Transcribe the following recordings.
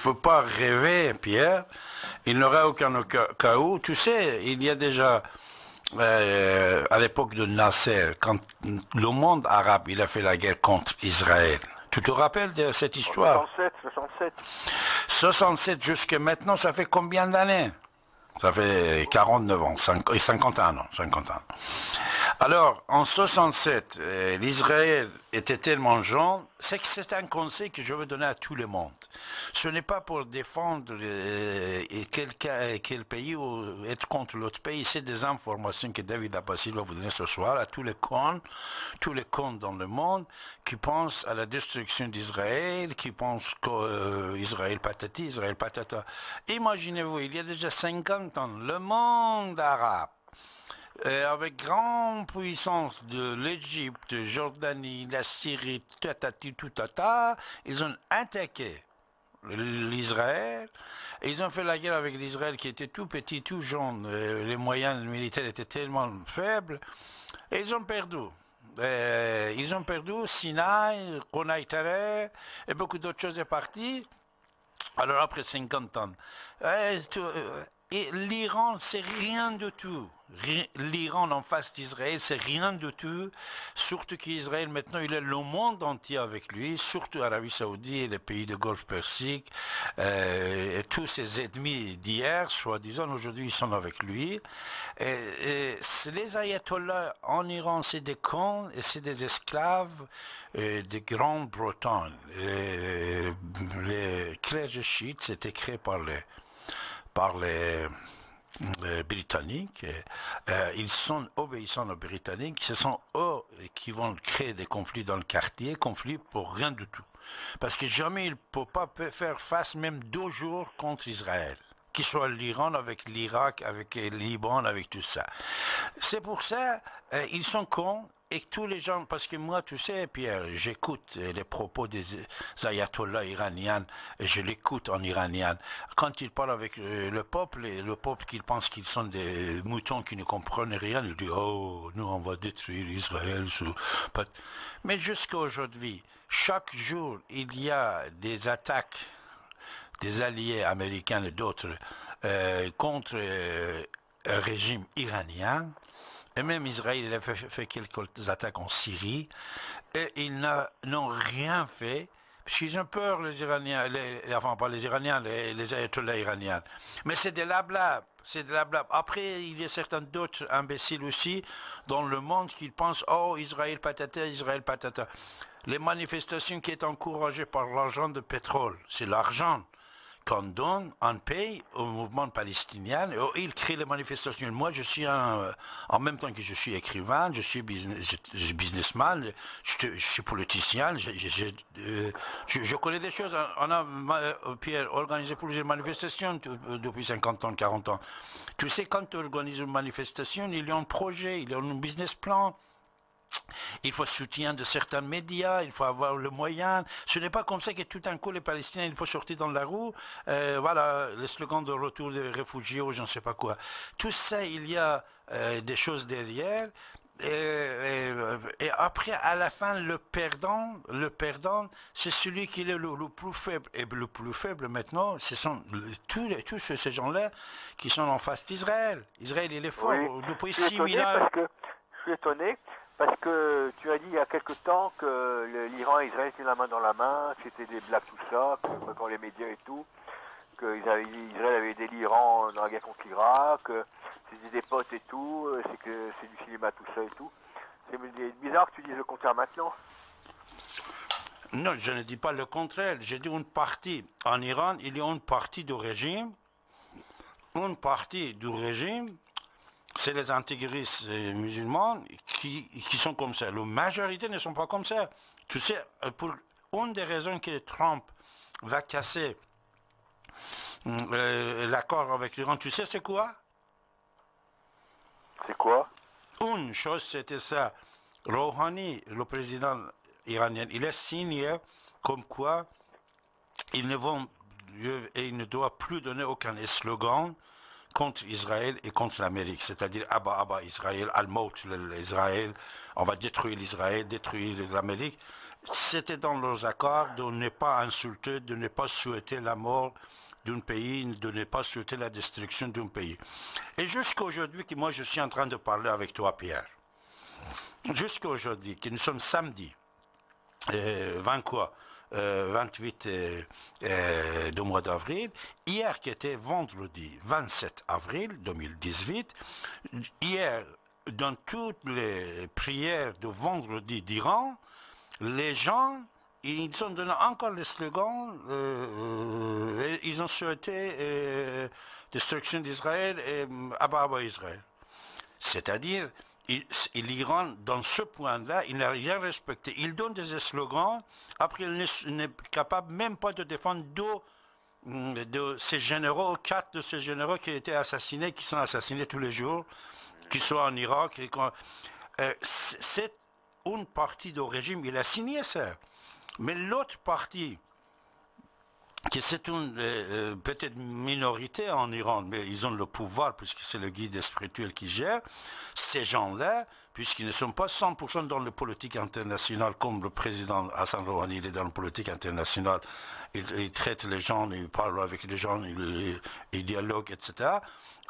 faut pas rêver, Pierre. Il n'aura aucun cas où. Tu sais, il y a déjà, euh, à l'époque de Nasser, quand le monde arabe, il a fait la guerre contre Israël. Tu te rappelles de cette histoire 67, 67. 67 jusqu'à maintenant, ça fait combien d'années Ça fait 49 ans, et 51 ans, 51 ans. Alors, en 67, euh, l'Israël était tellement jeune, c'est c'est un conseil que je veux donner à tout le monde. Ce n'est pas pour défendre euh, euh, quel, pays ou être contre l'autre pays, c'est des informations que David Abbasil va vous donner ce soir à tous les cons, tous les cons dans le monde qui pensent à la destruction d'Israël, qui pensent qu'Israël patati, Israël patata. Imaginez-vous, il y a déjà 50 ans, le monde arabe avec grande puissance de l'Égypte, Jordanie, la Syrie, ils ont attaqué l'Israël. Ils ont fait la guerre avec l'Israël qui était tout petit, tout jaune. Les moyens militaires étaient tellement faibles. Et ils ont perdu. ils ont perdu Sinaï, Konaïtare et beaucoup d'autres choses sont parties, Alors après 50 ans. Euh, et l'Iran, c'est rien de tout. L'Iran en face d'Israël, c'est rien de tout. Surtout qu'Israël, maintenant, il a le monde entier avec lui, surtout Arabie Saoudite, et les pays du Golfe Persique, euh, et tous ses ennemis d'hier, soi-disant, aujourd'hui, ils sont avec lui. Et, les ayatollahs en Iran, c'est des cons et c'est des esclaves euh, des Grandes-Bretagnes. Euh, les, les chiites, c'était créé par les par les, Britanniques. Euh, ils sont obéissants aux Britanniques. Ce sont eux qui vont créer des conflits dans le quartier, conflits pour rien du tout. Parce que jamais ils ne peuvent pas faire face même deux jours contre Israël Qu'il soit l'Iran avec l'Irak, avec le Liban, avec tout ça. C'est pour ça, euh, ils sont cons, et tous les gens, parce que moi, tu sais, Pierre, j'écoute les propos des ayatollahs iraniens, et je l'écoute en iranien. Quand ils parlent avec euh, le peuple, et le peuple qu'ils pensent qu'ils sont des moutons qui ne comprennent rien, ils disent, oh, nous, on va détruire Israël. Mais jusqu'à aujourd'hui, chaque jour, il y a des attaques des alliés américains et d'autres euh, contre euh, un régime iranien. Et même Israël, il a fait, quelques attaques en Syrie. Et ils n'ont rien fait. Parce qu'ils ont peur, les Iraniens, avant pas les Iraniens, les, les ayatollahs iraniens. Mais c'est de la blab. c'est de la Après, il y a certains d'autres imbéciles aussi dans le monde qui pensent, oh, Israël patata, Israël patata. Les manifestations qui sont encouragées par l'argent de pétrole, c'est l'argent donne, en paye au mouvement palestinien. Oh, il crée les manifestations. Moi, je suis un, euh, en même temps que je suis écrivain, je suis business, businessman, je, suis politicien, euh, je, connais des choses. On a, euh, Pierre, organisé plusieurs manifestations depuis 50 ans, 40 ans. Tu sais, quand tu organises une manifestation, il y a un projet, il y a un business plan. Il faut soutien de certains médias, il faut avoir le moyen. Ce n'est pas comme ça que tout d'un coup les Palestiniens, il faut sortir dans la roue. Euh, voilà, le slogan de retour des réfugiés ou je ne sais pas quoi. Tout ça, il y a euh, des choses derrière. Et, après, à la fin, le perdant, le perdant, c'est celui qui est le, plus faible. Et le plus faible maintenant, ce sont tous, tous ces gens-là qui sont en face d'Israël. Israël, il est fort depuis 000 ans. étonné parce que tu as dit il y a quelque temps que l'Iran et Israël étaient la main dans la main, c'était des blagues, tout ça, que, quand les médias et tout, que Israël avait aidé l'Iran dans la guerre contre l'Irak, c'était des potes et tout, euh, c'est que c'est du cinéma, tout ça et tout. C'est bizarre que tu dises le contraire maintenant. Non, je ne dis pas le contraire. J'ai dit une partie. En Iran, il y a une partie du régime, une partie du régime c'est les intégristes musulmans qui, sont comme ça. La majorité ne sont pas comme ça. Tu sais, pour une des raisons que Trump va casser euh, l'accord avec l'Iran, tu sais c'est quoi C'est quoi Une chose, c'était ça. Rouhani, le président iranien, il a signé comme quoi ils ne vont et il ne doit plus donner aucun slogan contre Israël et contre l'Amérique, c'est-à-dire Abba, Abba, Israël, Al-Maut, Israël, on va détruire l'Israël, détruire l'Amérique. C'était dans leurs accords de ne pas insulter, de ne pas souhaiter la mort d'un pays, de ne pas souhaiter la destruction d'un pays. Et jusqu'à aujourd'hui, que moi je suis en train de parler avec toi, Pierre, jusqu'à aujourd'hui, que nous sommes samedi, 20 euh, quoi 28 euh, euh, euh, du mois d'avril, hier qui était vendredi 27 avril 2018, hier, dans toutes les prières de vendredi d'Iran, les gens ils ont donné encore le slogan, ils ont souhaité destruction d'Israël et Abba Israël. C'est-à-dire, l'Iran, dans ce point-là, il n'a rien respecté. Il donne des slogans, après il n'est capable même pas de défendre deux hum, de ces généraux, quatre de ces généraux qui étaient assassinés, qui sont assassinés tous les jours, qui sont en Irak. Euh, c'est une partie du régime, il a signé ça. Mais l'autre partie, que c'est une euh, euh, peut-être minorité en Iran, mais ils ont le pouvoir puisque c'est le guide spirituel qui gère. Ces gens-là, puisqu'ils ne sont pas 100% dans la politique internationale, comme le président Hassan Rouhani, il est dans la politique internationale, il, traite les gens, il parle avec les gens, il, dialogue, etc.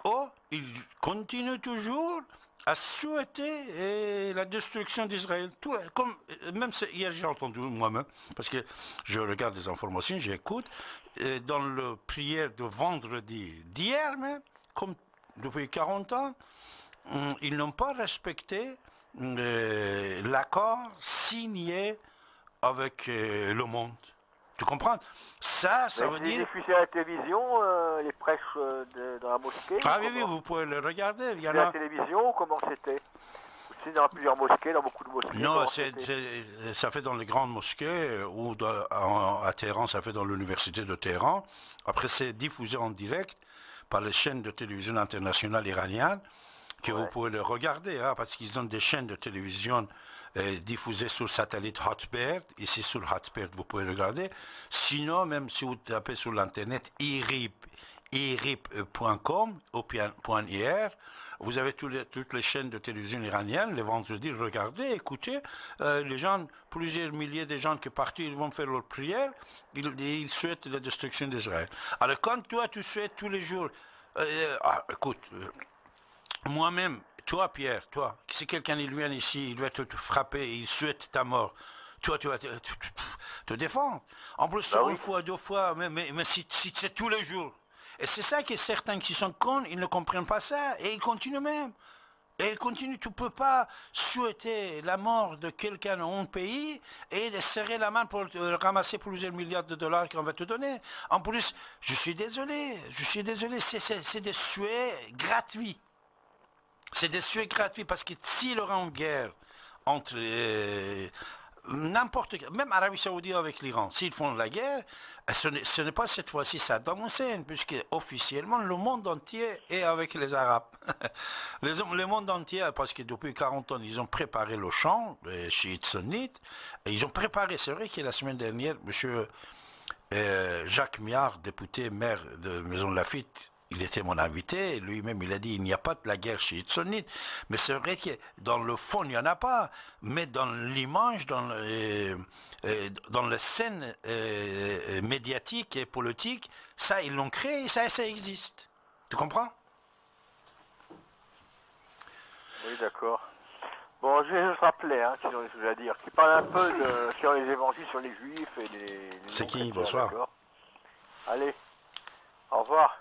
oh il continue toujours a souhaité la destruction d'Israël. Tout, comme, même hier, j'ai entendu moi-même, parce que je regarde les informations, j'écoute, dans le prière de vendredi d'hier, mais comme depuis 40 ans, hum, ils n'ont pas respecté euh, l'accord signé avec euh, le monde. Tu comprends Ça, ça veut dire. diffusé à la télévision, euh, les prêches euh, de, dans la mosquée. Ah oui, oui, vous pouvez le regarder. Il y a... la télévision, comment c'était c'est dans plusieurs mosquées, dans beaucoup de mosquées. Non, c'est, ça fait dans les grandes mosquées, euh, ou à Téhéran, ça fait dans l'université de Téhéran. Après, c'est diffusé en direct par les chaînes de télévision internationale iranienne, que vous pouvez le regarder, hein, parce qu'ils ont des chaînes de télévision euh, diffusé sur satellite Hotbird. Ici sur Hotbird, vous pouvez regarder. Sinon, même si vous tapez sur l'internet irip, irip.com ou .ir, vous avez toutes les, toutes les, chaînes de télévision iraniennes, les vendredis, regardez, écoutez, euh, les gens, plusieurs milliers de gens qui partent, ils vont faire leur prière, ils, souhaitent la destruction d'Israël. Alors quand toi, tu souhaites tous les jours, euh, ah, écoute, moi-même, toi Pierre, toi, si quelqu'un il vient ici, il doit te, frapper il souhaite ta mort, toi tu vas te, défendre. En plus, bah une fois, deux fois, mais, mais, si, si c'est tous les jours. Et c'est ça que certains qui sont cons, ils ne comprennent pas ça et ils continuent même. Et ils continuent, tu ne peux pas souhaiter la mort de quelqu'un dans un pays et serrer la main pour ramasser plusieurs milliards de dollars qu'on va te donner. En plus, je suis désolé, je suis désolé, c'est des souhaits gratuits. C'est des sujets gratuits parce que s'il y aura une guerre entre euh, n'importe n'importe même Arabie Saoudite avec l'Iran, s'ils font la guerre, ce n'est pas cette fois-ci ça Saddam Hussein, puisque officiellement le monde entier est avec les Arabes. le monde entier, parce que depuis 40 ans, ils ont préparé le champ, les chiites sunnites, et ils ont préparé, c'est vrai que la semaine dernière, M. Euh, Jacques Miard, député maire de Maison Lafitte, il était mon invité, lui-même il a dit il n'y a pas de la guerre chez sonnite. » mais c'est vrai que dans le fond il n'y en a pas, mais dans l'image, dans, euh, euh, dans la scène euh, médiatique et politique, ça ils l'ont créé, ça, ça existe. Tu comprends Oui, d'accord. Bon, je vais juste rappeler, hein, sinon je à dire, qui parle un peu de, sur les évangiles, sur les juifs et les... les c'est qui Bonsoir. Allez, au revoir.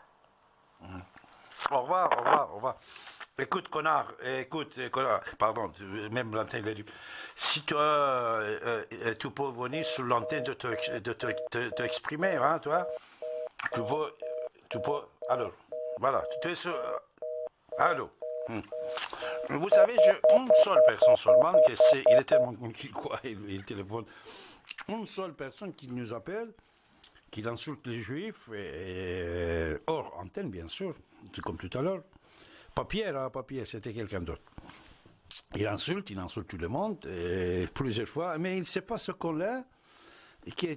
Au revoir, au revoir, au revoir. Écoute, connard, écoute, euh, connard, pardon, même l'antenne Si toi, tu peux venir sur l'antenne de t'exprimer, te, te, exprimer, hein, toi, tu peux, tu peux, alors, voilà, tu es sur, euh, allô. Hum. Vous savez, j'ai une seule personne seulement, que il est tellement quoi, il téléphone, une seule personne qui nous appelle, qu'il insulte les juifs, et, hors antenne bien sûr, comme tout à l'heure. Hein, papier, c'était quelqu'un d'autre. Il insulte, il insulte tout le monde, plusieurs fois, mais il ne sait pas ce qu'on a,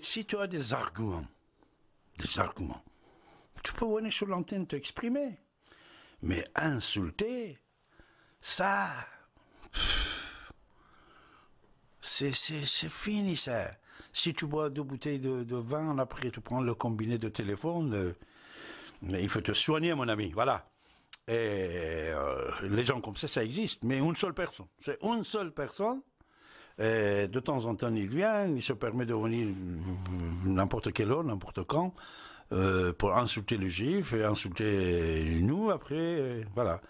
si tu as des arguments, des arguments, tu peux venir sur l'antenne t'exprimer. Mais insulter, ça, c'est fini ça. Si tu bois deux bouteilles de, vin, après tu prends le combiné de téléphone, euh, il faut te soigner, mon ami. Voilà. Et euh, les gens comme ça, ça existe, mais une seule personne. C'est une seule personne. de temps en temps, il vient, il se permet de venir euh, n'importe quel heure, n'importe quand, pour insulter le juif et insulter nous. Après, voilà.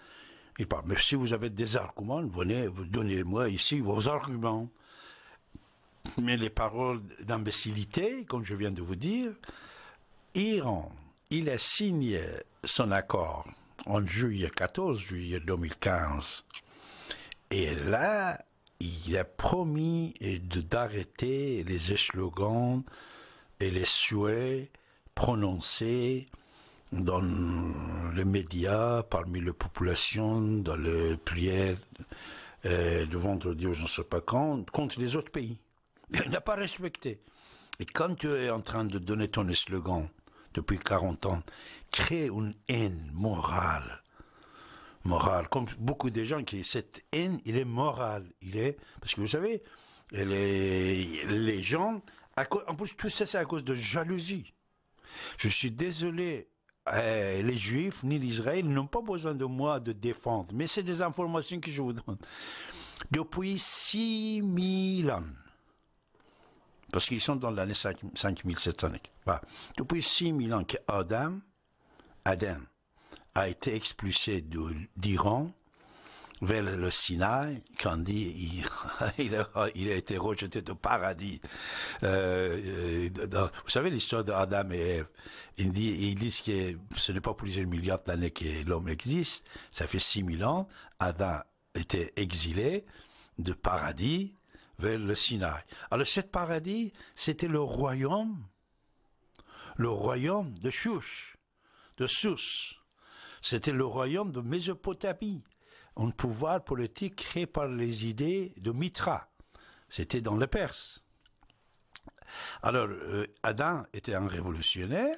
Il parle. Mais si vous avez des arguments, venez, donnez-moi ici vos arguments mais les paroles d'imbécilité, comme je viens de vous dire, Iran, il a signé son accord en juillet 14 juillet 2015. Et là, il a promis d'arrêter les slogans et les souhaits prononcés dans les médias, parmi les populations, dans les prières euh, de vendredi je ne sais pas quand, contre les autres pays il n'a pas respecté. Et quand tu es en train de donner ton slogan depuis 40 ans, crée une haine morale. Morale. Comme beaucoup de gens qui. Cette haine, il est moral. Il est. Parce que vous savez, les, les gens. À en plus, tout ça, c'est à cause de jalousie. Je suis désolé, euh, les Juifs ni l'Israël n'ont pas besoin de moi de défendre, mais c'est des informations que je vous donne. Depuis 6000 ans, parce qu'ils sont dans l'année 5700. Voilà. Depuis 6000 ans qu'Adam Adam a été expulsé d'Iran vers le Sinaï, quand dit, il, a, été rejeté de paradis. Euh, euh, vous savez l'histoire d'Adam et Ève. Ils disent, que ce n'est pas plusieurs milliards d'années que l'homme existe. Ça fait 6000 ans. Adam était exilé de paradis vers le Sinaï. Alors, cet paradis, c'était le royaume, le royaume de Chouch, de Sousse. C'était le royaume de Mésopotamie, un pouvoir politique créé par les idées de Mitra. C'était dans le Perse. Alors, euh, Adam était un révolutionnaire,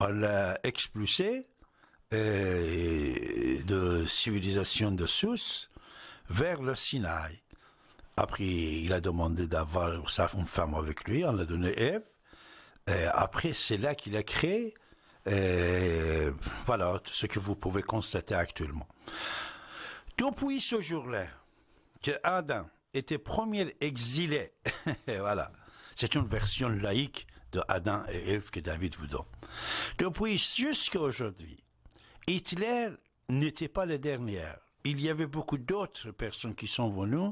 on l'a expulsé euh, de civilisation de Sousse vers le Sinaï. Après, il a demandé d'avoir une femme avec lui, on l'a donné Ève. après, c'est là qu'il a créé, voilà, euh, voilà, ce que vous pouvez constater actuellement. Depuis ce jour-là, que Adam était premier exilé, voilà, c'est une version laïque de Adam et Ève que David vous donne. Depuis jusqu'à aujourd'hui, Hitler n'était pas le dernier il y avait beaucoup d'autres personnes qui sont venues,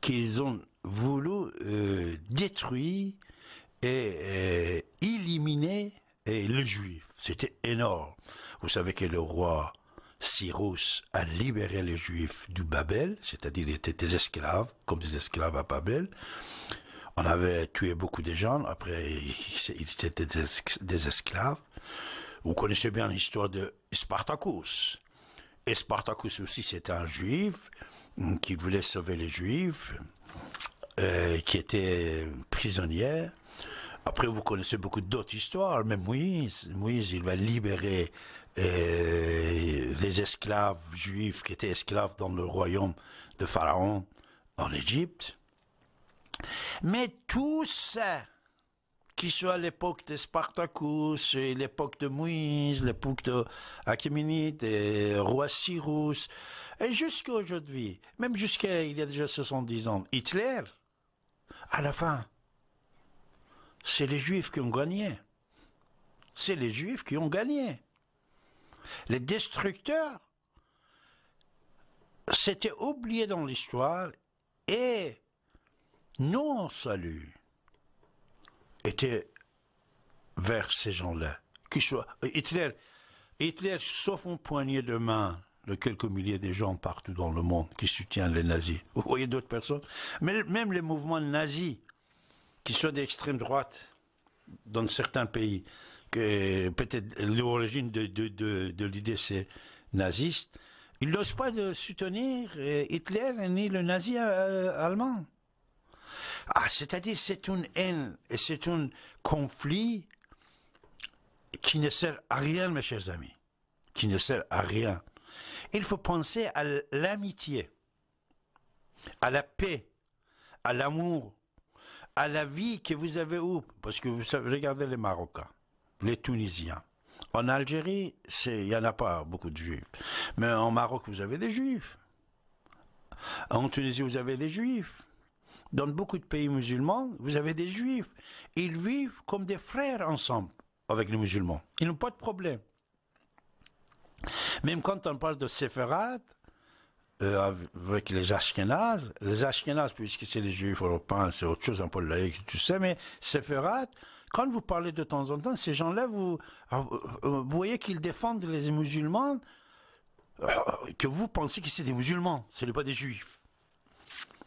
qui ont voulu euh, détruire et euh, éliminer euh, les Juifs. C'était énorme. Vous savez que le roi Cyrus a libéré les Juifs du Babel, c'est-à-dire ils étaient des esclaves, comme des esclaves à Babel. On avait tué beaucoup de gens, après ils étaient des, esclaves. Vous connaissez bien l'histoire de Spartacus. Et Spartacus aussi, c'était un juif mm, qui voulait sauver les juifs, euh, qui était prisonnier. Après, vous connaissez beaucoup d'autres histoires, mais Moïse, Moïse, il va libérer euh, les esclaves juifs qui étaient esclaves dans le royaume de Pharaon en Égypte. Mais tous qu'il soit l'époque de Spartacus, l'époque de Moïse, l'époque de Achaemenide, et roi Cyrus, et jusqu'à aujourd'hui, même jusqu'à il y a déjà 70 ans, Hitler, à la fin, c'est les Juifs qui ont gagné. C'est les Juifs qui ont gagné. Les destructeurs, c'était oubliés dans l'histoire et non salut était vers ces gens-là. Euh, Hitler, Hitler, sauf une poignée de main de quelques milliers de gens partout dans le monde qui soutiennent les nazis. Vous voyez d'autres personnes Mais même les mouvements nazis, qui soient d'extrême droite dans certains pays, que peut-être l'origine de, de, l'idée c'est naziste, ils n'osent pas de soutenir euh, Hitler ni le nazi euh, allemand. Ah, c'est-à-dire, c'est une haine et c'est un conflit qui ne sert à rien, mes chers amis, qui ne sert à rien. Il faut penser à l'amitié, à la paix, à l'amour, à la vie que vous avez où Parce que vous savez, regardez les Marocains, les Tunisiens. En Algérie, il n'y en a pas beaucoup de juifs. Mais en Maroc, vous avez des juifs. En Tunisie, vous avez des juifs dans beaucoup de pays musulmans, vous avez des juifs. Ils vivent comme des frères ensemble avec les musulmans. Ils n'ont pas de problème. Même quand on parle de séfarade, euh, avec les Ashkenazes, les Ashkenazes puisque c'est les Juifs européens, c'est autre chose, un peu laïque, tu sais, mais séfarade, quand vous parlez de temps en temps, ces gens-là, vous ah, euh, voyez qu'ils défendent les musulmans, euh, que vous pensez que c'est des musulmans, ce n'est pas des Juifs.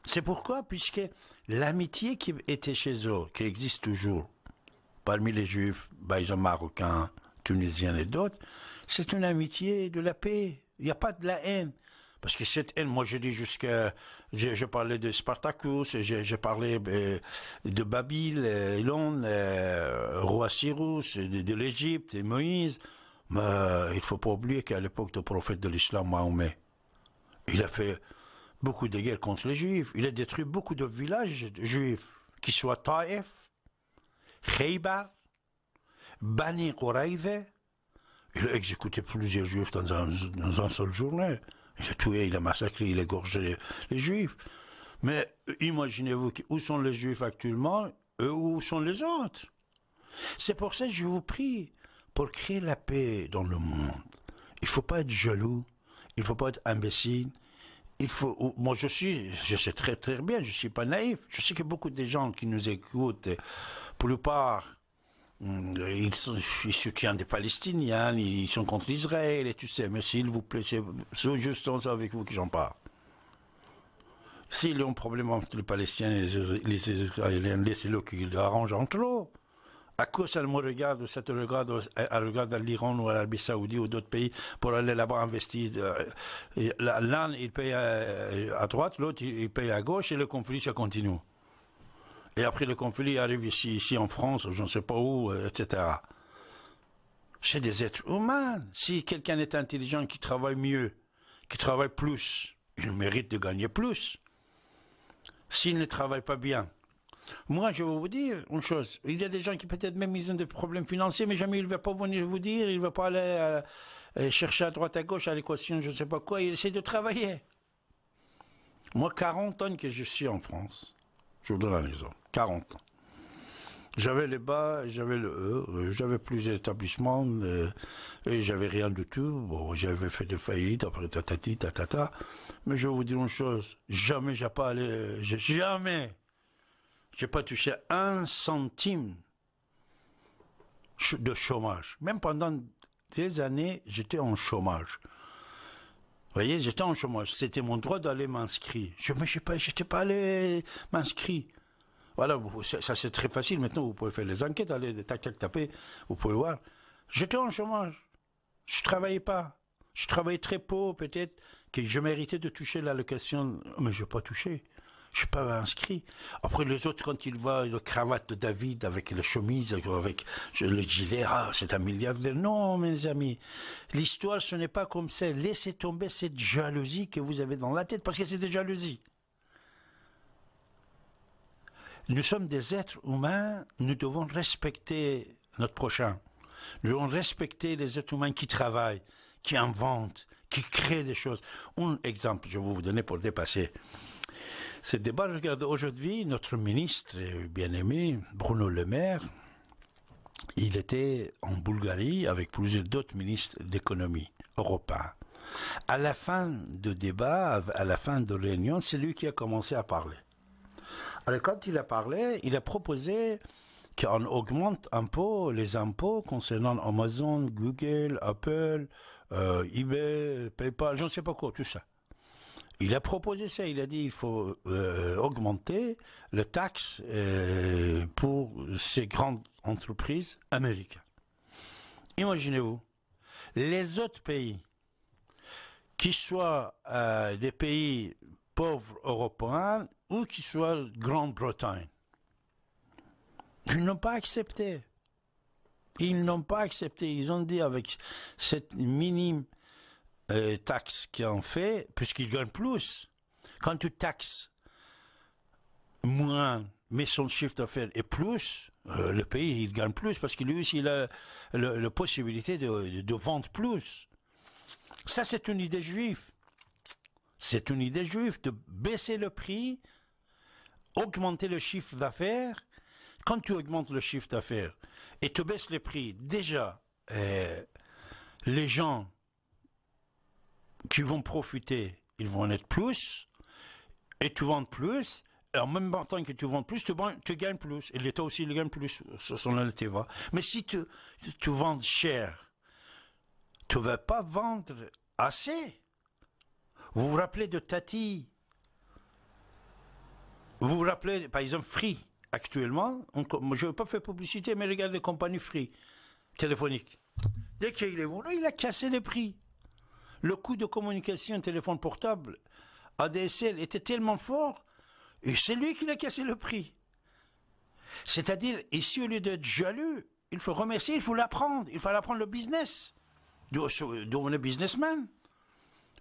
C'est pourquoi, puisque l'amitié qui était chez eux, qui existe toujours, parmi les juifs, baïzans marocains, tunisiens et d'autres, c'est une amitié de la paix. Il n'y a pas de la haine. Parce que cette haine, moi je dis jusqu'à. Je, parlé parlais de Spartacus, j'ai parlé euh, de Babylone, euh, euh, roi Cyrus, de, l'Égypte et Moïse. Mais il faut pas oublier qu'à l'époque du prophète de l'islam, Mahomet, il a fait beaucoup de guerres contre les Juifs. Il a détruit beaucoup de villages juifs, qu'ils soient Taïf, Khaybar, Bani Qurayza. Il a exécuté plusieurs Juifs dans un, dans seul journée. Il a tué, il a massacré, il a gorgé les, les Juifs. Mais imaginez-vous où sont les Juifs actuellement et où sont les autres. C'est pour ça que je vous prie, pour créer la paix dans le monde, il ne faut pas être jaloux, il ne faut pas être imbécile, faut. Moi, je suis, je sais très très bien, je suis pas naïf. Je sais que beaucoup de gens qui nous écoutent, pour la plupart, mm, ils, soutiennent des Palestiniens, ils sont contre Israël et tu sais Mais s'il vous plaît, c'est juste avec vous que j'en parle. S'ils ont un problème entre les Palestiniens et les Israéliens, laissez-le qu'ils arrangent entre eux à cause elle me regarde, cette regarde, à l'Iran ou l'Arabie Saoudite ou d'autres pays pour aller là-bas investir. Euh, l'un, il paye euh, à droite, l'autre, il paye à gauche et le conflit, ça continue. Et après, le conflit arrive ici, ici en France, je ne sais pas où, euh, etc. C'est des êtres humains. Si quelqu'un est intelligent, qui travaille mieux, qui travaille plus, il mérite de gagner plus. S'il ne travaille pas bien, moi, je vais vous dire une chose. Il y a des gens qui peut-être même ils ont des problèmes financiers, mais jamais ils ne veulent pas venir vous dire, ils ne veulent pas aller euh, euh, chercher à droite à gauche à l'équation, je ne sais pas quoi. ils essaient de travailler. Moi, 40 ans que je suis en France, je vous donne la exemple, 40 ans. J'avais les bas, j'avais le E, euh, j'avais plus d'établissements, et j'avais rien du tout. Bon, j'avais fait des faillites, après tatati, tatata. Mais je vais vous dire une chose, jamais j'ai pas allé, jamais j'ai pas touché un centime de chômage. Même pendant des années, j'étais en chômage. Vous voyez, j'étais en chômage. C'était mon droit d'aller m'inscrire. Je mais je pas, j'étais pas allé m'inscrire. Voilà, ça, c'est très facile. Maintenant, vous pouvez faire les enquêtes, aller tac tac taper, vous pouvez voir. J'étais en chômage. Je travaillais pas. Je travaillais très peu, peut-être que je méritais de toucher l'allocation, mais je n'ai pas touché. Je suis pas inscrit. Après, les autres, quand ils voient le cravate de David avec la chemise, avec le gilet, c'est un milliardaire. Non, mes amis. L'histoire, ce n'est pas comme ça. Laissez tomber cette jalousie que vous avez dans la tête, parce que c'est des jalousies. Nous sommes des êtres humains, nous devons respecter notre prochain. Nous devons respecter les êtres humains qui travaillent, qui inventent, qui créent des choses. Un exemple, je vais vous donner pour dépasser. Ce débat, regarde, aujourd'hui, notre ministre bien-aimé, Bruno Le Maire, il était en Bulgarie avec plusieurs d'autres ministres d'économie européens. À la fin du débat, à la fin de réunion, c'est lui qui a commencé à parler. Alors quand il a parlé, il a proposé qu'on augmente un peu les impôts concernant Amazon, Google, Apple, euh, eBay, PayPal, je ne sais pas quoi, tout ça. Il a proposé ça, il a dit il faut euh, augmenter le taxe euh, pour ces grandes entreprises américaines. Imaginez-vous, les autres pays, qui soient euh, des pays pauvres européens ou qu'ils soient Grande-Bretagne, ils n'ont pas accepté. Ils n'ont pas accepté. Ils ont dit avec cette minime euh, taxe qu'ils en fait, puisqu'il gagnent plus. Quand tu taxes moins, mais son chiffre d'affaires est plus, euh, le pays, il gagne plus, parce qu'il lui aussi, a la possibilité de, vendre plus. Ça, c'est une idée juive. C'est une idée juive de baisser le prix, augmenter le chiffre d'affaires. Quand tu augmentes le chiffre d'affaires et tu baisses le prix, déjà, euh, les gens qui vont profiter, ils vont en être plus, et tu vends plus, et en même temps que tu vends plus, tu, gagnes plus. Et l'État aussi, il gagne plus. sur sont là Mais si tu, tu vends cher, tu ne vas pas vendre assez. Vous vous rappelez de Tati Vous vous rappelez, par exemple, Free, actuellement, je ne veux pas faire publicité, mais regardez les compagnies Free, téléphonique. Dès qu'il est venu, il a cassé les prix le coût de communication téléphone portable ADSL était tellement fort, et c'est lui qui l'a cassé le prix. C'est-à-dire, ici, au lieu d'être jaloux, il faut remercier, il faut l'apprendre, il faut apprendre le business. D'où on businessman.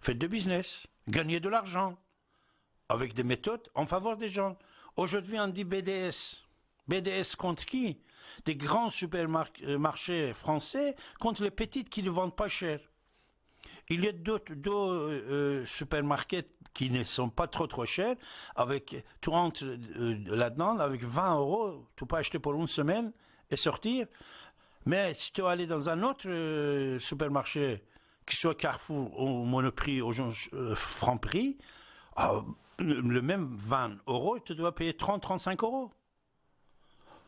Faites du business, gagnez de l'argent, avec des méthodes en faveur des gens. Aujourd'hui, on dit BDS. BDS contre qui Des grands supermarchés euh, français contre les petites qui ne vendent pas cher. Il y a d'autres euh, supermarchés qui ne sont pas trop trop chers. Avec, tu entres euh, là-dedans avec 20 euros, tu peux acheter pour une semaine et sortir. Mais si tu vas aller dans un autre euh, supermarché, que soit Carrefour ou Monoprix ou Franprix, ah, le même 20 euros, tu dois payer 30-35 euros.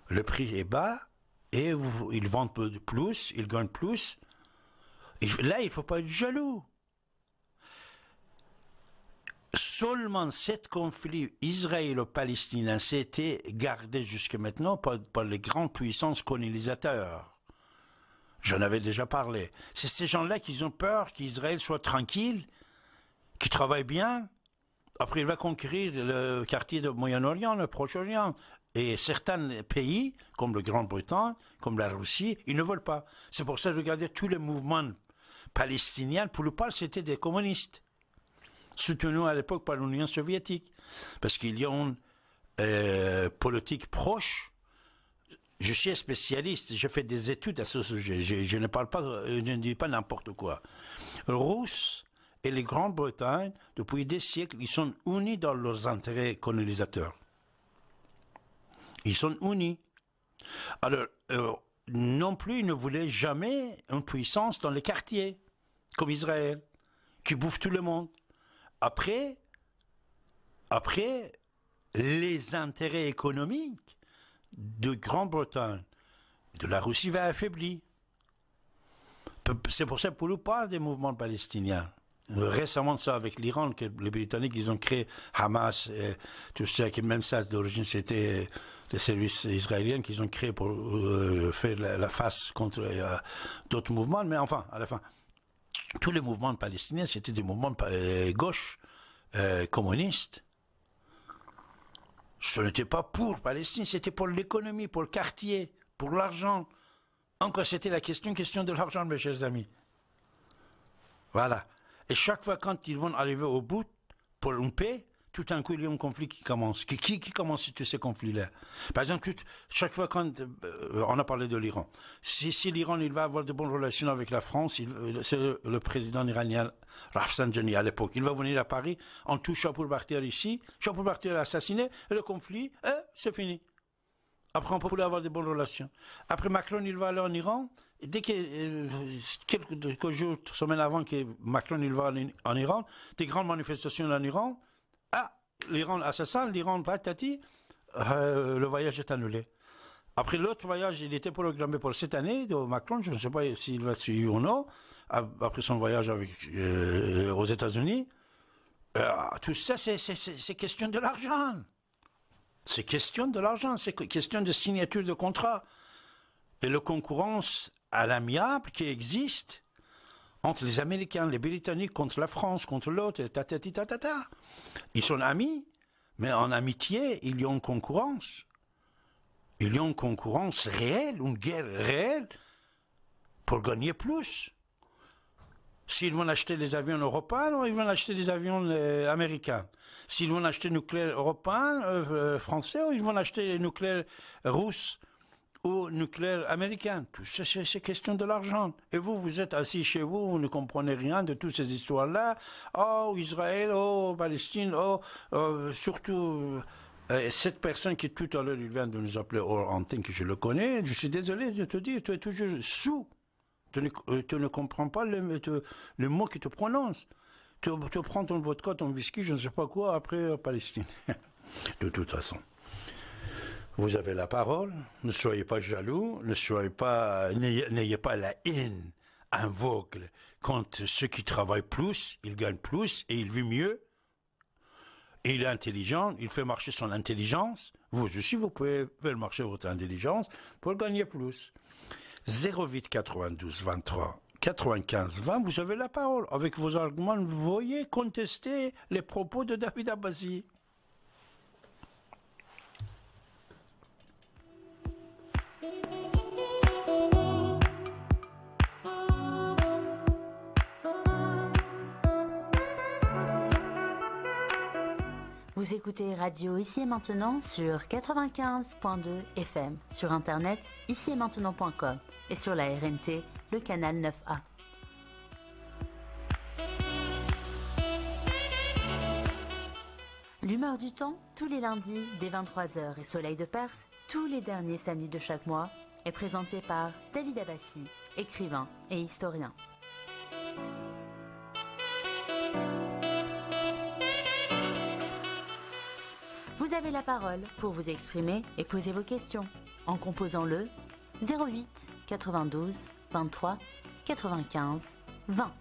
Le prix est bas et ils vendent plus, ils gagnent plus. Là, il ne faut pas être jaloux. Seulement cet conflit israélo-palestinien été gardé jusque maintenant par, les grandes puissances colonisateurs. J'en avais déjà parlé. C'est ces gens-là qui ont peur qu'Israël soit tranquille, qu'il travaille bien. Après, il va conquérir le quartier de Moyen-Orient, le Proche-Orient. Et certains pays, comme le grand bretagne comme la Russie, ils ne veulent pas. C'est pour ça que regardais tous les mouvements Palestiniens, pour le pal, c'était des communistes, soutenus à l'époque par l'Union soviétique, parce qu'il y a une euh, politique proche. Je suis spécialiste, je fais des études à ce sujet, je, ne parle pas, je ne dis pas n'importe quoi. Russes et les Grande-Bretagne, depuis des siècles, ils sont unis dans leurs intérêts colonisateurs. Ils sont unis. Alors, euh, non plus ne voulait jamais une puissance dans les quartiers, comme Israël, qui bouffe tout le monde. Après, après les intérêts économiques de Grande-Bretagne, de la Russie va affaiblir. C'est pour ça que nous parle des mouvements palestiniens. Récemment, ça avec l'Iran, que les Britanniques, ils ont créé Hamas, et tout ça, que même ça, d'origine, c'était les services israéliens qu'ils ont créés pour euh, faire la, face contre euh, d'autres mouvements. Mais enfin, à la fin, tous les mouvements palestiniens, c'était des mouvements euh, gauche, communistes. Ce n'était pas pour Palestine, c'était pour l'économie, pour le quartier, pour l'argent. Encore, c'était la question, question de l'argent, mes chers amis. Voilà. Et chaque fois, quand ils vont arriver au bout, pour une paix, tout d'un coup, il y a un conflit qui commence. Qui, qui, commence tous ces conflits-là Par exemple, chaque fois quand euh, on a parlé de l'Iran, si, l'Iran il va avoir de bonnes relations avec la France, euh, c'est le, président iranien Rafsanjani à l'époque, il va venir à Paris, on touche pour partir ici, je pour est assassiné, le conflit, euh, c'est fini. Après, on peut avoir de bonnes relations. Après, Macron, il va aller en Iran. Et dès que, quelques, quelques jours, semaines avant que Macron il va en Iran, des grandes manifestations en Iran, l'Iran assassin, l'Iran patati, euh, le voyage est annulé. Après l'autre voyage, il était programmé pour cette année de Macron, je ne sais pas s'il va suivre ou non, après son voyage euh, aux États-Unis. Euh, tout ça, c'est question de l'argent. C'est question de l'argent, c'est question de signature de contrat. Et la concurrence à l'amiable qui existe, entre les Américains, les Britanniques, contre la France, contre l'autre, et ta, ta, ta, Ils sont amis, mais en amitié, ils y une concurrence. Ils ont une concurrence réelle, une guerre réelle, pour gagner plus. S'ils vont acheter des avions européens, ils vont acheter des avions euh, américains. S'ils vont acheter nucléaire européen, euh, euh, français, ou ils vont acheter les nucléaires russes au nucléaire américain. Tout ça, c'est question de l'argent. Et vous, vous êtes assis chez vous, vous ne comprenez rien de toutes ces histoires-là. Oh, Israël, oh, Palestine, oh, euh, surtout... Euh, cette personne qui tout à l'heure il vient de nous appeler Orantin, que je le connais, je suis désolé de te dire, tu es toujours sous. Tu ne, euh, comprends pas le, mots le mot qui te prononce. Tu, prends ton vodka, ton whisky, je ne sais pas quoi, après Palestine. de toute façon. Vous avez la parole, ne soyez pas jaloux, ne soyez pas, n'ayez pas la haine vogue quand ceux qui travaillent plus, ils gagnent plus et ils vivent mieux. Et il est intelligent, il fait marcher son intelligence. Vous aussi, vous pouvez faire marcher votre intelligence pour gagner plus. 08 92 23 95 20, vous avez la parole. Avec vos arguments, vous voyez contester les propos de David Abbasi. Vous écoutez Radio Ici et Maintenant sur 95.2 FM, sur internet ici et maintenant.com et sur la RNT, le canal 9A. L'humeur du temps, tous les lundis dès 23h et Soleil de Perse, tous les derniers samedis de chaque mois, est présenté par David Abbassi, écrivain et historien. avez la parole pour vous exprimer et poser vos questions en composant le 08 92 23 95 20.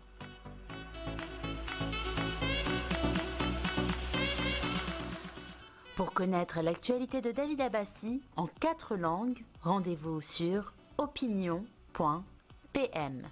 Pour connaître l'actualité de David Abbassi en quatre langues, rendez-vous sur opinion.pm.